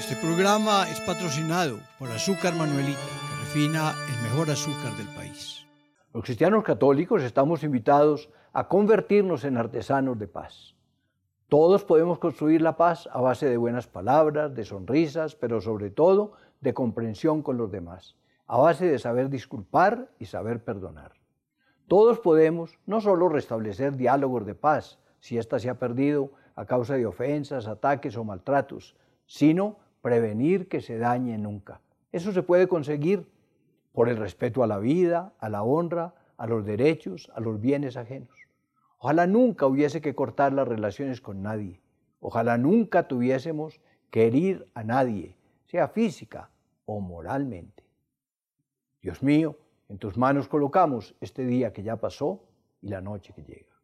Este programa es patrocinado por Azúcar Manuelita, que refina el mejor azúcar del país. Los cristianos católicos estamos invitados a convertirnos en artesanos de paz. Todos podemos construir la paz a base de buenas palabras, de sonrisas, pero sobre todo de comprensión con los demás, a base de saber disculpar y saber perdonar. Todos podemos no solo restablecer diálogos de paz, si ésta se ha perdido a causa de ofensas, ataques o maltratos, sino prevenir que se dañe nunca. Eso se puede conseguir por el respeto a la vida, a la honra, a los derechos, a los bienes ajenos. Ojalá nunca hubiese que cortar las relaciones con nadie. Ojalá nunca tuviésemos que herir a nadie, sea física o moralmente. Dios mío, en tus manos colocamos este día que ya pasó y la noche que llega.